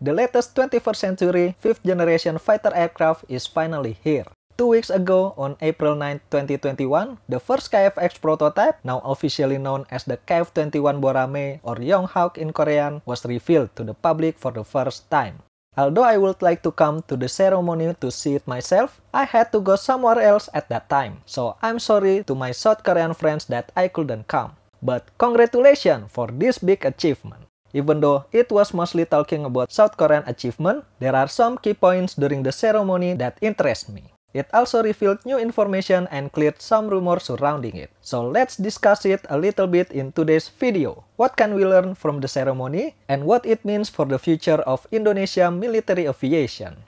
The latest 21st century 5th generation fighter aircraft is finally here. Two weeks ago, on April 9, 2021, the first KFX prototype, now officially known as the KF-21 Borame or Yonghawk in Korean, was revealed to the public for the first time. Although I would like to come to the ceremony to see it myself, I had to go somewhere else at that time. So I'm sorry to my South Korean friends that I couldn't come. But congratulations for this big achievement. Even though it was mostly talking about South Korean achievement, there are some key points during the ceremony that interest me. It also revealed new information and cleared some rumors surrounding it. So let's discuss it a little bit in today's video. What can we learn from the ceremony and what it means for the future of Indonesia military aviation?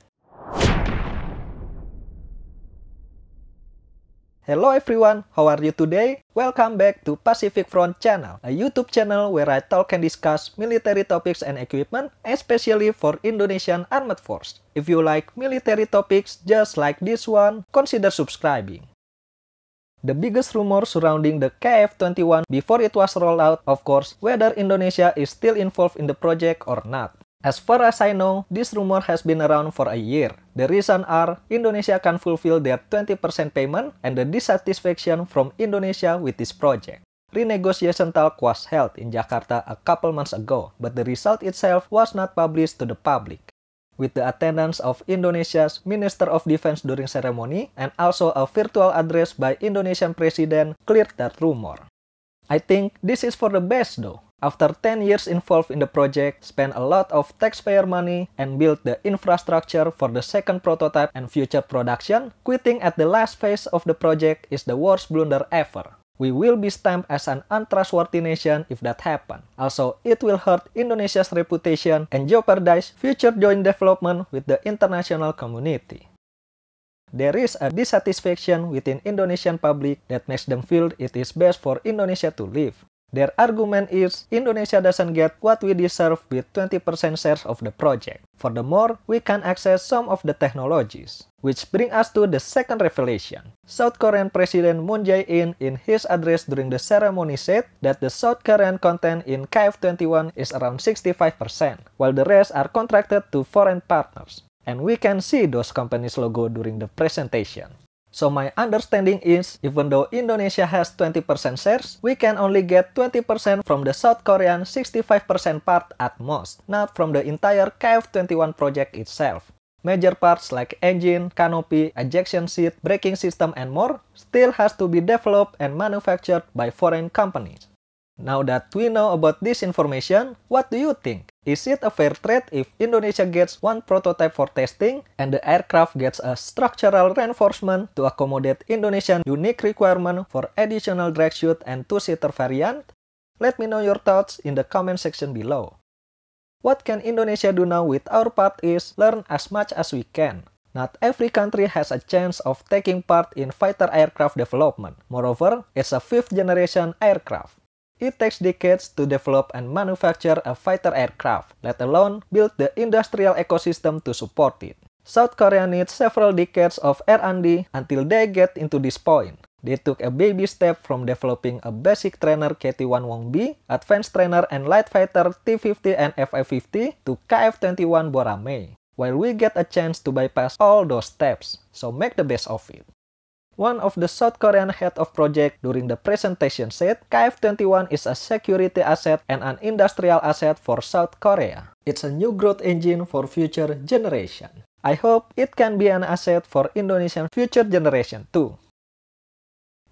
Hello everyone, how are you today? Welcome back to Pacific Front Channel, a YouTube channel where I talk and discuss military topics and equipment, especially for Indonesian Armed Force. If you like military topics just like this one, consider subscribing. The biggest rumor surrounding the KF-21 before it was rolled out, of course, whether Indonesia is still involved in the project or not. As far as I know, this rumor has been around for a year. The reason are Indonesia can fulfill their 20% payment and the dissatisfaction from Indonesia with this project. Renegotiation talk was held in Jakarta a couple months ago, but the result itself was not published to the public with the attendance of Indonesia's Minister of Defense during ceremony and also a virtual address by Indonesian President cleared that rumor. I think this is for the best though. after 10 years involved in the project, spent a lot of taxpayer money and built the infrastructure for the second prototype and future production, quitting at the last phase of the project is the worst blunder ever. We will be stamped as an untrustworthy nation if that happen. Also, it will hurt Indonesia's reputation and jeopardize future joint development with the international community. There is a dissatisfaction within Indonesian public that makes them feel it is best for Indonesia to leave. Their argument is Indonesia doesn't get what we deserve with 20% shares of the project. Furthermore, we can access some of the technologies. Which bring us to the second revelation. South Korean President Moon Jae-in in his address during the ceremony said that the South Korean content in KF-21 is around 65%, while the rest are contracted to foreign partners. And we can see those companies' logo during the presentation. So my understanding is, even though Indonesia has 20% shares, we can only get 20% from the South Korean 65% part at most, not from the entire KF-21 project itself. Major parts like engine, canopy, ejection seat, braking system, and more still has to be developed and manufactured by foreign companies. Now that we know about this information, what do you think? Is it a fair trade if Indonesia gets one prototype for testing and the aircraft gets a structural reinforcement to accommodate Indonesian unique requirement for additional drag chute and two-seater variant? Let me know your thoughts in the comment section below. What can Indonesia do now with our part is learn as much as we can. Not every country has a chance of taking part in fighter aircraft development. Moreover, it's a fifth generation aircraft. It takes decades to develop and manufacture a fighter aircraft, let alone build the industrial ecosystem to support it. South Korea needs several decades of R&D until they get into this point. They took a baby step from developing a basic trainer KT-1 b advanced trainer and light fighter T-50 and FA-50 to KF-21 Borame, while we get a chance to bypass all those steps, so make the best of it. One of the South Korean head of project during the presentation said, KF-21 is a security asset and an industrial asset for South Korea. It's a new growth engine for future generation. I hope it can be an asset for Indonesian future generation too.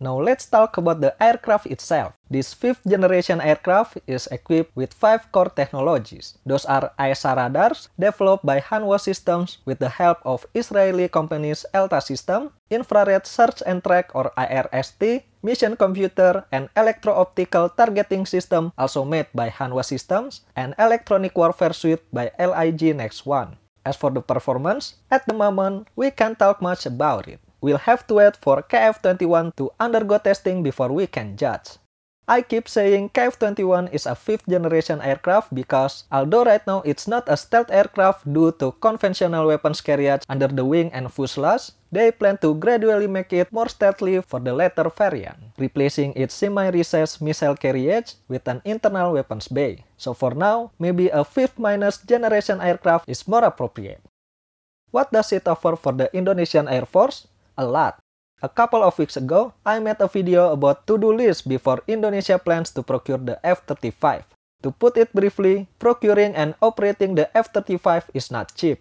Now let's talk about the aircraft itself. This fifth generation aircraft is equipped with five core technologies. Those are ISR radars, developed by Hanwha Systems with the help of Israeli companies Elta System, Infrared Search and Track or IRST, Mission Computer, and Electro-Optical Targeting System also made by Hanwha Systems, and Electronic Warfare Suite by LIG Next One. As for the performance, at the moment, we can't talk much about it. We'll have to wait for KF21 to undergo testing before we can judge. I keep saying KF-21 is a fifth generation aircraft because although right now it's not a stealth aircraft due to conventional weapons carriage under the wing and fuselage, they plan to gradually make it more stealthy for the latter variant, replacing its semi-recessed missile carriage with an internal weapons bay. So for now, maybe a fifth minus generation aircraft is more appropriate. What does it offer for the Indonesian Air Force? a lot. A couple of weeks ago, I made a video about to-do lists before Indonesia plans to procure the F-35. To put it briefly, procuring and operating the F-35 is not cheap.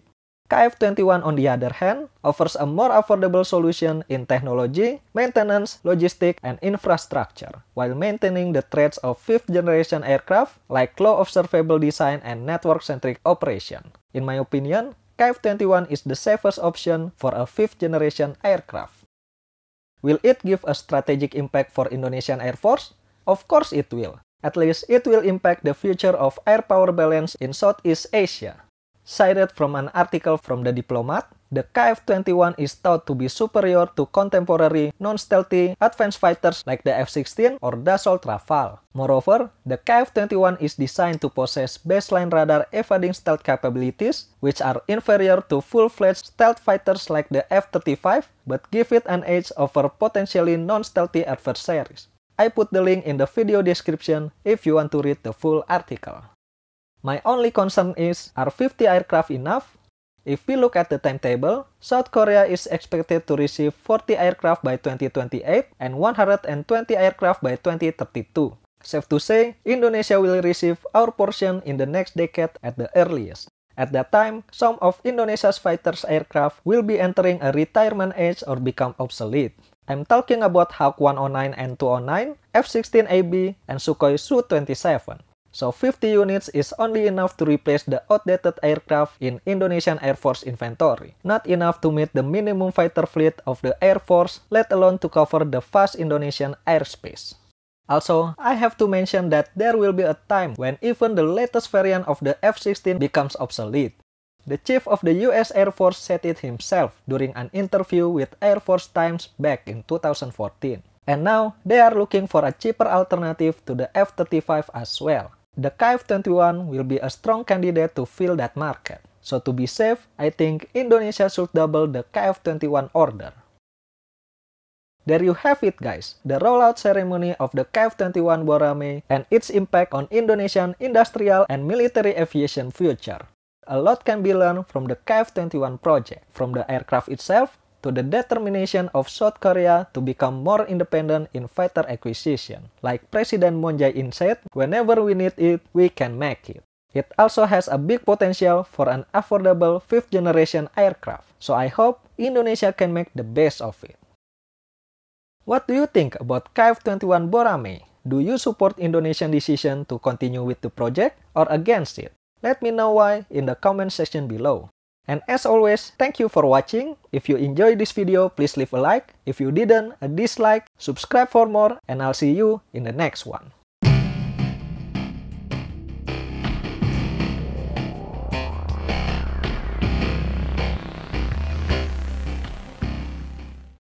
KF-21 on the other hand, offers a more affordable solution in technology, maintenance, logistics, and infrastructure, while maintaining the traits of fifth-generation aircraft like low observable design and network-centric operation. In my opinion, KF-21 is the safest option for a fifth-generation aircraft. Will it give a strategic impact for Indonesian Air Force? Of course it will. At least it will impact the future of air power balance in Southeast Asia. Cited from an article from The Diplomat, The KF-21 is thought to be superior to contemporary non-stealthy advanced fighters like the F-16 or Dassault Rafale. Moreover, the KF-21 is designed to possess baseline radar evading stealth capabilities, which are inferior to full-fledged stealth fighters like the F-35, but give it an edge over potentially non-stealthy adversaries. I put the link in the video description if you want to read the full article. My only concern is, are 50 aircraft enough? If we look at the timetable, South Korea is expected to receive 40 aircraft by 2028 and 120 aircraft by 2032. Safe to say, Indonesia will receive our portion in the next decade at the earliest. At that time, some of Indonesia's fighters aircraft will be entering a retirement age or become obsolete. I'm talking about Hawk 109 and 209, F-16AB, and Sukhoi Su-27. So 50 units is only enough to replace the outdated aircraft in Indonesian Air Force inventory. Not enough to meet the minimum fighter fleet of the Air Force, let alone to cover the vast Indonesian airspace. Also, I have to mention that there will be a time when even the latest variant of the F-16 becomes obsolete. The chief of the US Air Force said it himself during an interview with Air Force Times back in 2014. And now, they are looking for a cheaper alternative to the F-35 as well. the KF21 will be a strong candidate to fill that market. So to be safe, I think Indonesia should double the KF21 order. There you have it guys, the rollout ceremony of the KF-21 Borame and its impact on Indonesian industrial and military aviation future. A lot can be learned from the KF-21 project, from the aircraft itself to the determination of South Korea to become more independent in fighter acquisition. Like President Moon Jae-in said, whenever we need it, we can make it. It also has a big potential for an affordable fifth generation aircraft. So I hope Indonesia can make the best of it. What do you think about KF-21 Borame? Do you support Indonesian decision to continue with the project or against it? Let me know why in the comment section below. And as always, thank you for watching. If you enjoyed this video, please leave a like. If you didn't, a dislike, subscribe for more, and I'll see you in the next one.